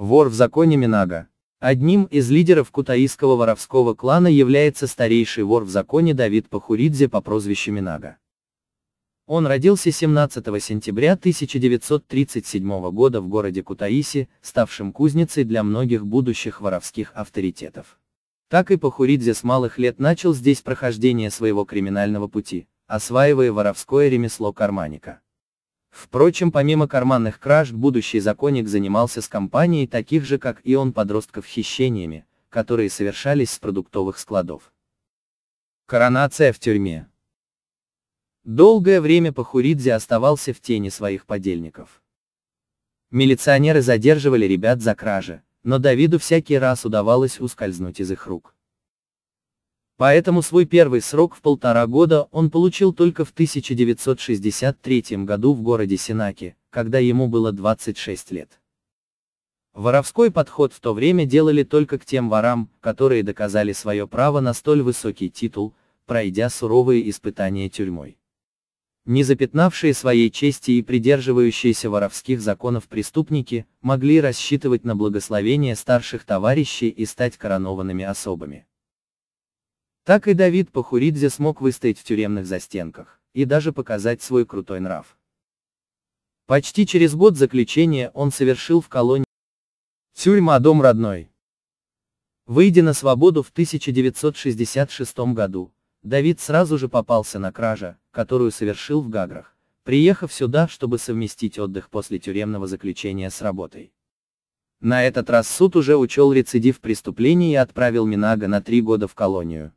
Вор в законе Минага. Одним из лидеров кутаистского воровского клана является старейший вор в законе Давид Пахуридзе по прозвищу Минага. Он родился 17 сентября 1937 года в городе Кутаиси, ставшим кузницей для многих будущих воровских авторитетов. Так и Пахуридзе с малых лет начал здесь прохождение своего криминального пути, осваивая воровское ремесло карманика. Впрочем, помимо карманных краж, будущий законник занимался с компанией таких же, как и он, подростков хищениями, которые совершались с продуктовых складов. Коронация в тюрьме. Долгое время Пахуридзе оставался в тени своих подельников. Милиционеры задерживали ребят за кражи, но Давиду всякий раз удавалось ускользнуть из их рук. Поэтому свой первый срок в полтора года он получил только в 1963 году в городе Синаки, когда ему было 26 лет. Воровской подход в то время делали только к тем ворам, которые доказали свое право на столь высокий титул, пройдя суровые испытания тюрьмой. Не запятнавшие своей чести и придерживающиеся воровских законов преступники, могли рассчитывать на благословение старших товарищей и стать коронованными особами. Так и Давид Пахуридзе смог выстоять в тюремных застенках, и даже показать свой крутой нрав. Почти через год заключения он совершил в колонии «Тюрьма, дом родной». Выйдя на свободу в 1966 году, Давид сразу же попался на кража, которую совершил в Гаграх, приехав сюда, чтобы совместить отдых после тюремного заключения с работой. На этот раз суд уже учел рецидив преступления и отправил Минага на три года в колонию.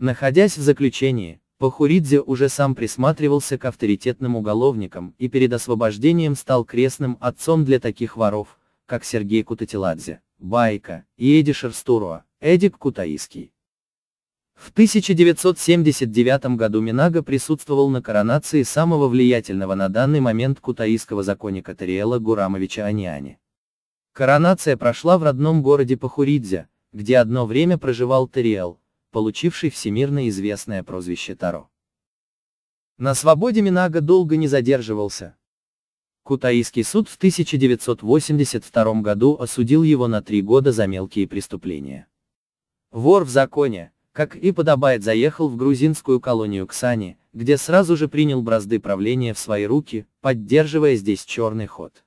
Находясь в заключении, Пахуридзе уже сам присматривался к авторитетным уголовникам и перед освобождением стал крестным отцом для таких воров, как Сергей Кутатиладзе, Байка и Эдди Шерстуруа, Эдик Кутаиский. В 1979 году Минага присутствовал на коронации самого влиятельного на данный момент кутаистского законника Тариэла Гурамовича Аниани. Коронация прошла в родном городе Пахуридзе, где одно время проживал Тариэл, получивший всемирно известное прозвище Таро. На свободе Минага долго не задерживался. Кутаиский суд в 1982 году осудил его на три года за мелкие преступления. Вор в законе, как и подобает, заехал в грузинскую колонию Ксани, где сразу же принял бразды правления в свои руки, поддерживая здесь черный ход.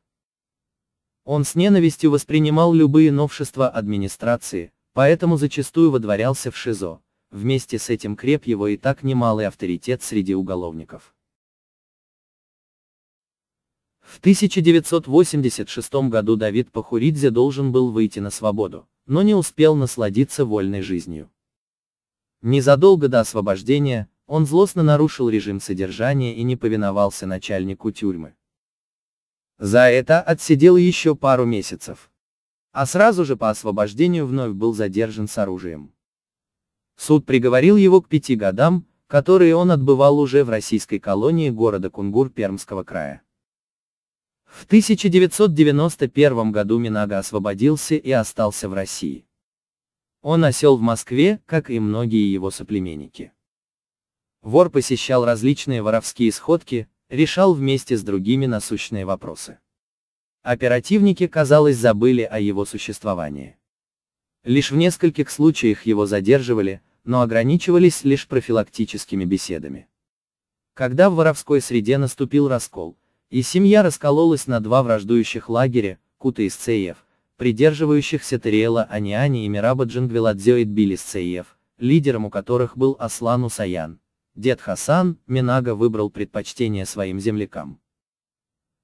Он с ненавистью воспринимал любые новшества администрации, поэтому зачастую водворялся в ШИЗО. Вместе с этим креп его и так немалый авторитет среди уголовников. В 1986 году Давид Пахуридзе должен был выйти на свободу, но не успел насладиться вольной жизнью. Незадолго до освобождения, он злостно нарушил режим содержания и не повиновался начальнику тюрьмы. За это отсидел еще пару месяцев а сразу же по освобождению вновь был задержан с оружием. Суд приговорил его к пяти годам, которые он отбывал уже в российской колонии города Кунгур Пермского края. В 1991 году Минага освободился и остался в России. Он осел в Москве, как и многие его соплеменники. Вор посещал различные воровские сходки, решал вместе с другими насущные вопросы. Оперативники, казалось, забыли о его существовании. Лишь в нескольких случаях его задерживали, но ограничивались лишь профилактическими беседами. Когда в воровской среде наступил раскол, и семья раскололась на два враждующих лагеря, Кута из Цеев, придерживающихся Тариэла Аниани и Мираба Джангвиладзе Идбили Цеев, лидером у которых был Аслан Усаян. Дед Хасан, Минага выбрал предпочтение своим землякам.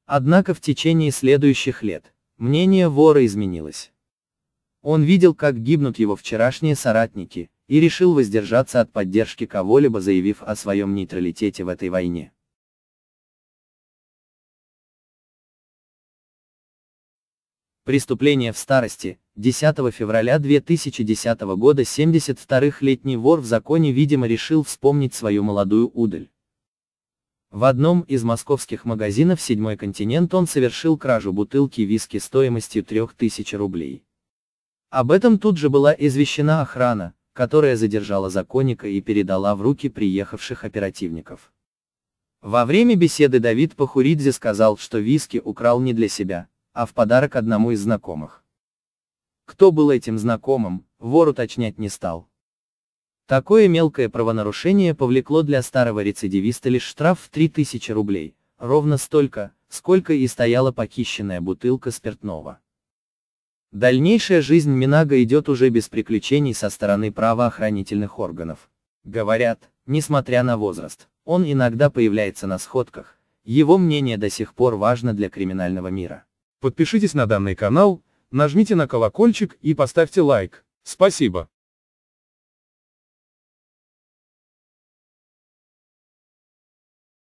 Однако в течение следующих лет, мнение вора изменилось. Он видел, как гибнут его вчерашние соратники, и решил воздержаться от поддержки кого-либо, заявив о своем нейтралитете в этой войне. Преступление в старости. 10 февраля 2010 года 72-летний вор в законе, видимо, решил вспомнить свою молодую удаль. В одном из московских магазинов «Седьмой континент» он совершил кражу бутылки виски стоимостью 3000 рублей. Об этом тут же была извещена охрана, которая задержала законника и передала в руки приехавших оперативников. Во время беседы Давид Пахуридзе сказал, что виски украл не для себя, а в подарок одному из знакомых. Кто был этим знакомым, вор уточнять не стал. Такое мелкое правонарушение повлекло для старого рецидивиста лишь штраф в 3000 рублей, ровно столько, сколько и стояла похищенная бутылка спиртного. Дальнейшая жизнь Минага идет уже без приключений со стороны правоохранительных органов. Говорят, несмотря на возраст, он иногда появляется на сходках, его мнение до сих пор важно для криминального мира. Подпишитесь на данный канал, нажмите на колокольчик и поставьте лайк. Спасибо.